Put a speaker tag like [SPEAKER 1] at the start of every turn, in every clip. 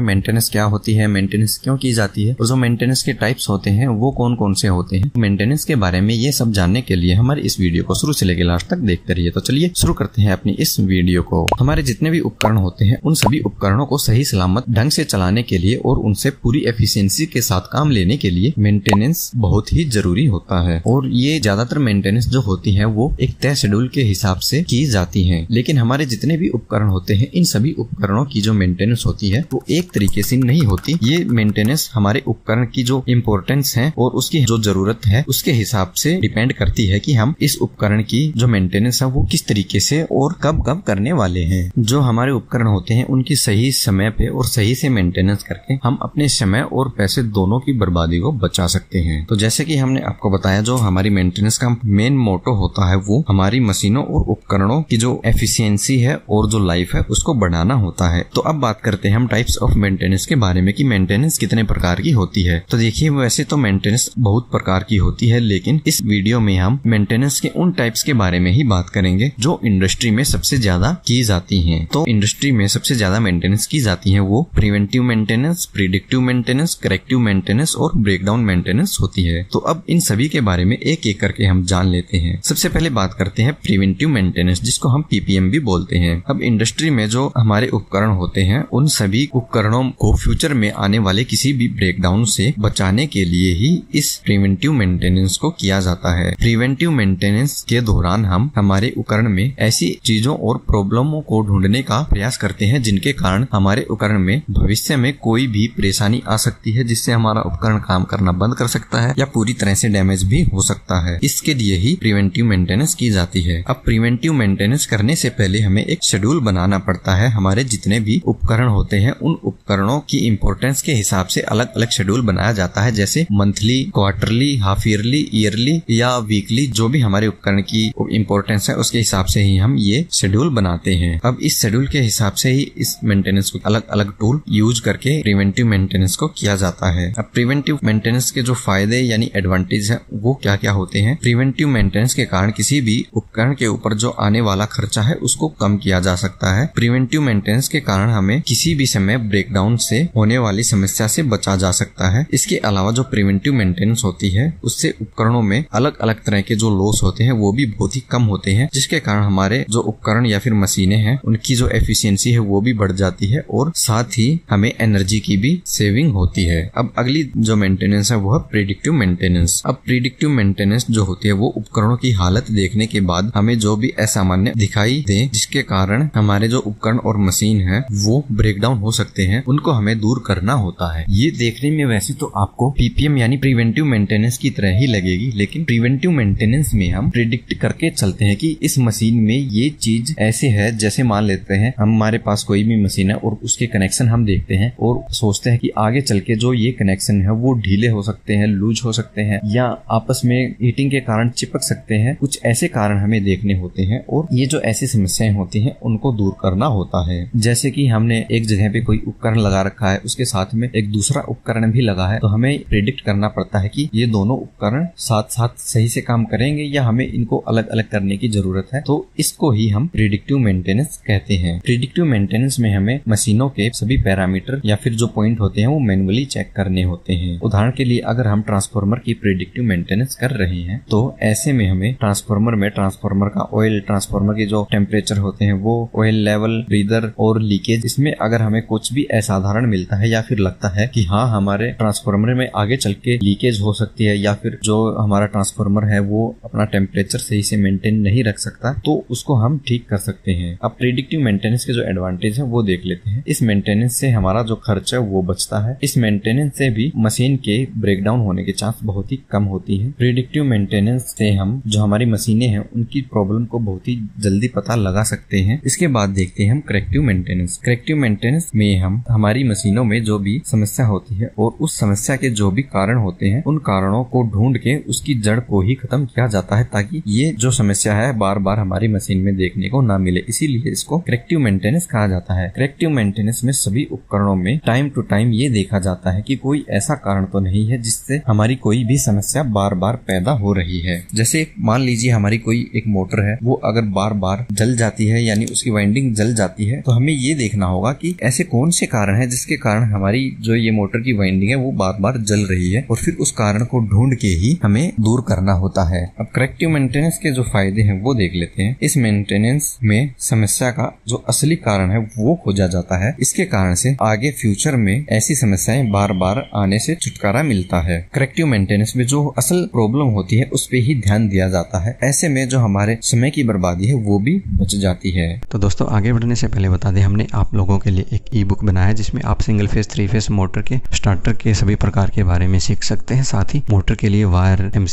[SPEAKER 1] maintenance क्या होती है मेंटेनेंस क्यों की जाती है और जो मेंटेनेंस के टाइप्स होते हैं वो कौन कौन से होते हैं मेंटेनेंस के बारे में ये सब जानने के लिए हमारे इस वीडियो को शुरू से लेकर लास्ट तक देखते रहिए तो चलिए शुरू करते हैं अपनी इस वीडियो को हमारे जितने भी उपकरण होते हैं उन सभी उपकरणों को सही सलामत ढंग से चलाने के लिए और उनसे पूरी एफिशियंसी के साथ काम लेने के लिए मेंटेनेंस बहुत ही जरूरी होता है और ये ज्यादातर मेंटेनेंस जो होती है वो एक तय शेड्यूल के हिसाब से की जाती है लेकिन हमारे जितने भी उपकरण होते हैं इन सभी उपकरणों की जो मेंटेनेंस होती है वो एक एक तरीके से नहीं होती ये मेंटेनेंस हमारे उपकरण की जो इम्पोर्टेंस है और उसकी जो जरूरत है उसके हिसाब से डिपेंड करती है कि हम इस उपकरण की जो मेंटेनेंस है वो किस तरीके से और कब कब करने वाले हैं जो हमारे उपकरण होते हैं उनकी सही समय पे और सही से मेंटेनेंस करके हम अपने समय और पैसे दोनों की बर्बादी को बचा सकते हैं तो जैसे की हमने आपको बताया जो हमारी मेंटेनेंस का मेन मोटो होता है वो हमारी मशीनों और उपकरणों की जो एफिसियंसी है और जो लाइफ है उसको बढ़ाना होता है तो अब बात करते हैं हम टाइप्स ऑफ ऑफ मेंटेनेंस के बारे में कि मेंटेनेंस कितने प्रकार की होती है तो देखिए वैसे तो मेंटेनेंस बहुत प्रकार की होती है लेकिन इस वीडियो में हम मेंटेनेंस के उन टाइप्स के बारे में ही बात करेंगे जो इंडस्ट्री में सबसे ज्यादा की जाती है तो इंडस्ट्री में सबसे ज्यादा मेंटेनेंस की जाती है वो preventive maintenance predictive maintenance corrective maintenance और ब्रेकडाउन मेंटेनेंस होती है तो अब इन सभी के बारे में एक एक करके हम जान लेते हैं सबसे पहले बात करते हैं प्रिवेंटिव मेंटेनेंस जिसको हम पीपीएम भी बोलते हैं अब इंडस्ट्री में जो हमारे उपकरण होते हैं उन सभी उपकरण उपकरणों को फ्यूचर में आने वाले किसी भी ब्रेकडाउन से बचाने के लिए ही इस प्रिवेंटिव मेंटेनेंस को किया जाता है प्रिवेंटिव मेंटेनेंस के दौरान हम हमारे उपकरण में ऐसी चीजों और प्रॉब्लमों को ढूंढने का प्रयास करते हैं जिनके कारण हमारे उपकरण में भविष्य में कोई भी परेशानी आ सकती है जिससे हमारा उपकरण काम करना बंद कर सकता है या पूरी तरह से डैमेज भी हो सकता है इसके लिए ही प्रिवेंटिव मेंटेनेंस की जाती है अब प्रिवेंटिव मेंटेनेंस करने से पहले हमें एक शेड्यूल बनाना पड़ता है हमारे जितने भी उपकरण होते हैं उन उपकरणों की इम्पोर्टेंस के हिसाब से अलग अलग शेड्यूल बनाया जाता है जैसे monthly quarterly half yearly yearly या वीकली जो भी हमारे उपकरण की इम्पोर्टेंस है उसके हिसाब से ही हम ये शेड्यूल बनाते हैं अब इस शेड्यूल के हिसाब से ही इस मेंटेनेंस को अलग अलग टूल यूज करके प्रिवेंटिव मेंटेनेंस को किया जाता है अब प्रिवेंटिव मेंटेनेंस के जो फायदे यानी एडवांटेज है वो क्या क्या होते हैं प्रिवेंटिव मेंटेनेंस के कारण किसी भी उपकरण के ऊपर जो आने वाला खर्चा है उसको कम किया जा सकता है प्रिवेंटिव मेंटेनेंस के कारण हमें किसी भी समय ब्रेक ब्रेकडाउन से होने वाली समस्या से बचा जा सकता है इसके अलावा जो प्रिवेंटिव मेंटेनेंस होती है उससे उपकरणों में अलग अलग तरह के जो लॉस होते हैं वो भी बहुत ही कम होते हैं जिसके कारण हमारे जो उपकरण या फिर मशीने हैं उनकी जो एफिशियंसी है वो भी बढ़ जाती है और साथ ही हमें एनर्जी की भी सेविंग होती है अब अगली जो मेंटेनेंस है वो है प्रिडिक्टिव मेंटेनेंस अब प्रिडिक्टिव मेंटेनेंस जो होती है वो उपकरणों की हालत देखने के बाद हमें जो भी असामान्य दिखाई दे जिसके कारण हमारे जो उपकरण और मशीन है वो ब्रेकडाउन हो सकते हैं हैं उनको हमें दूर करना होता है ये देखने में वैसे तो आपको पीपीएम यानी प्रिवेंटिव मेंटेनेंस की तरह ही लगेगी लेकिन प्रिवेंटिव मेंटेनेंस में हम प्रिडिक्ट करके चलते हैं कि इस मशीन में ये चीज ऐसे है जैसे मान लेते हैं हमारे पास कोई भी मशीन है और उसके कनेक्शन हम देखते हैं और सोचते हैं कि आगे चल के जो ये कनेक्शन है वो ढीले हो सकते हैं लूज हो सकते हैं या आपस में हीटिंग के कारण चिपक सकते हैं कुछ ऐसे कारण हमें देखने होते हैं और ये जो ऐसी समस्याएं होती हैं उनको दूर करना होता है जैसे कि हमने एक जगह पे कोई उपकरण लगा रखा है उसके साथ में एक दूसरा उपकरण भी लगा है तो हमें प्रिडिक्ट करना पड़ता है कि ये दोनों उपकरण साथ साथ सही से काम करेंगे या हमें इनको अलग अलग करने की जरूरत है तो इसको ही हम प्रिडिक्टिव मेंटेनेंस कहते हैं प्रिडिक्टिव मेंटेनेंस में हमें मशीनों के सभी पैरामीटर या फिर जो पॉइंट होते हैं वो मैनुअली चेक करने होते हैं उदाहरण के लिए अगर हम ट्रांसफॉर्मर की प्रिडिक्टिव मेंटेनेंस कर रहे हैं तो ऐसे में हमें ट्रांसफॉर्मर में ट्रांसफॉर्मर का ऑयल ट्रांसफॉर्मर के जो टेम्परेचर होते हैं वो ऑयल लेवल ब्रीदर और लीकेज इसमें अगर हमें कुछ भी भी असाधारण मिलता है या फिर लगता है कि हाँ हमारे ट्रांसफॉर्मर में आगे चल के लीकेज हो सकती है या फिर जो हमारा ट्रांसफॉर्मर है वो अपना टेम्परेचर सही से मेंटेन नहीं रख सकता तो उसको हम ठीक कर सकते हैं अब प्रिडिक्टिव मेंटेनेंस के जो एडवांटेज है वो देख लेते हैं इस मेंटेनेंस से हमारा जो खर्च है वो बचता है इस मेंटेनेंस से भी मशीन के ब्रेकडाउन होने के चांस बहुत ही कम होती है प्रिडिक्टिव मेंटेनेंस से हम जो हमारी मशीनें हैं उनकी प्रॉब्लम को बहुत ही जल्दी पता लगा सकते हैं इसके बाद देखते हैं हम करेक्टिव मेंटेनेंस करेक्टिव मेंटेनेंस में हम हम हमारी मशीनों में जो भी समस्या होती है और उस समस्या के जो भी कारण होते हैं उन कारणों को ढूंढ के उसकी जड़ को ही खत्म किया जाता है ताकि ये जो समस्या है बार बार हमारी मशीन में देखने को ना मिले इसीलिए इसको करेक्टिव मेंटेनेंस कहा जाता है करेक्टिव मेंटेनेंस में सभी उपकरणों में टाइम टू टाइम ये देखा जाता है की कोई ऐसा कारण तो नहीं है जिससे हमारी कोई भी समस्या बार बार पैदा हो रही है जैसे मान लीजिए हमारी कोई एक मोटर है वो अगर बार बार जल जाती है यानी उसकी वाइंडिंग जल जाती है तो हमें ये देखना होगा कि ऐसे कौन से से कारण है जिसके कारण हमारी जो ये मोटर की वाइंडिंग है वो बार बार जल रही है और फिर उस कारण को ढूंढ के ही हमें दूर करना होता है अब करेक्टिव मेंटेनेंस के जो फायदे हैं वो देख लेते हैं इस मेंटेनेंस में समस्या का जो असली कारण है वो खोजा जाता है इसके कारण से आगे फ्यूचर में ऐसी समस्याएं बार बार आने से छुटकारा मिलता है करेक्टिव मेंटेनेंस में जो असल प्रॉब्लम होती है उस पर ही ध्यान दिया जाता है ऐसे में जो हमारे समय की बर्बादी है वो भी बच जाती है तो दोस्तों आगे बढ़ने से पहले बता दें हमने आप लोगों के लिए एक ई बुक बना है जिसमें आप single phase three phase motor के स्टार्टर के सभी प्रकार के बारे में सीख सकते हैं साथ ही मोटर के लिए वायर एम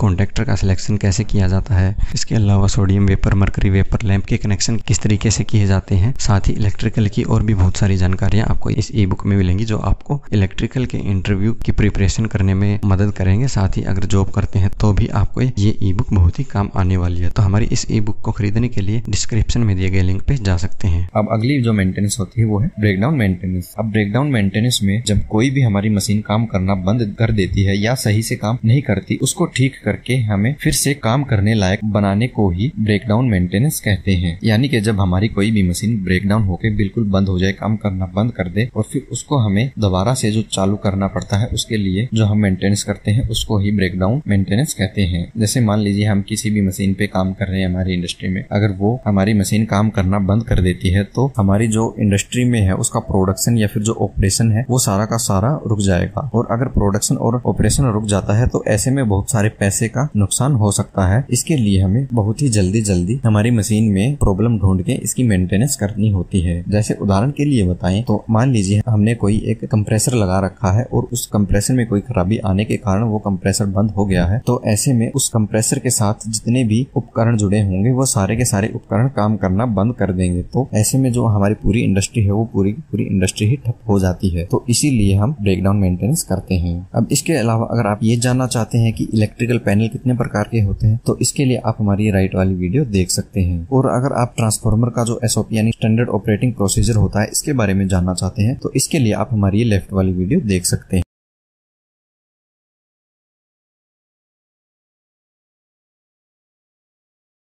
[SPEAKER 1] कॉन्टेक्टर का सिलेक्शन कैसे किया जाता है इसके अलावा sodium vapour mercury vapour lamp के कनेक्शन किस तरीके से किए जाते हैं साथ ही इलेक्ट्रिकल की और भी बहुत सारी जानकारियाँ आपको इस ई बुक में मिलेंगी जो आपको इलेक्ट्रिकल के इंटरव्यू की प्रिपरेशन करने में मदद करेंगे साथ ही अगर जॉब करते हैं तो भी आपको ये ई बुक बहुत ही काम आने वाली है तो हमारी इस ई बुक को खरीदने के लिए डिस्क्रिप्शन में दिए गए लिंक पे जा सकते हैं अब अगली जो मेंटेनेंस होती है वो है ब्रेकडाउन मेंटेनेंस अब ब्रेकडाउन मेंटेनेंस में जब कोई भी हमारी मशीन काम करना बंद कर देती है या सही से काम नहीं करती उसको ठीक करके हमें फिर से काम करने लायक बनाने को ही ब्रेकडाउन मेंटेनेंस कहते हैं यानी कि जब हमारी कोई भी मशीन ब्रेकडाउन होकर बिल्कुल बंद हो जाए काम करना बंद कर दे और फिर उसको हमें दोबारा से जो चालू करना पड़ता है उसके लिए जो हम मेंटेनेंस करते हैं उसको ही ब्रेकडाउन मेंटेनेंस कहते हैं जैसे मान लीजिए हम किसी भी मशीन पे काम कर रहे हैं हमारी इंडस्ट्री में अगर वो हमारी मशीन काम करना बंद कर देती है तो हमारी जो इंडस्ट्री में है उसका प्रोडक्शन या फिर जो ऑपरेशन है वो सारा का सारा रुक जाएगा और अगर प्रोडक्शन और ऑपरेशन रुक जाता है तो ऐसे में बहुत सारे पैसे का नुकसान हो सकता है इसके लिए हमें बहुत ही जल्दी जल्दी हमारी मशीन में प्रॉब्लम ढूंढ के इसकी मेंटेनेंस करनी होती है जैसे उदाहरण के लिए बताएं तो मान लीजिए हमने कोई एक कंप्रेसर लगा रखा है और उस कंप्रेसर में कोई खराबी आने के कारण वो कंप्रेसर बंद हो गया है तो ऐसे में उस कंप्रेसर के साथ जितने भी उपकरण जुड़े होंगे वो सारे के सारे उपकरण काम करना बंद कर देंगे तो ऐसे में जो हमारी पूरी इंडस्ट्री है वो पूरी पूरी पूरी इंडस्ट्री ही ठप हो जाती है तो इसीलिए हम ब्रेकडाउन मेंटेनेंस करते हैं अब इसके अलावा अगर आप ये जानना चाहते हैं कि इलेक्ट्रिकल पैनल कितने प्रकार के होते हैं तो इसके लिए आप हमारी राइट वाली वीडियो देख सकते हैं और अगर आप ट्रांसफॉर्मर का जो एस यानी स्टैंडर्ड ऑपरेटिंग प्रोसीजर होता है इसके बारे में जानना चाहते हैं तो इसके लिए आप हमारी लेफ्ट वाली वीडियो देख सकते हैं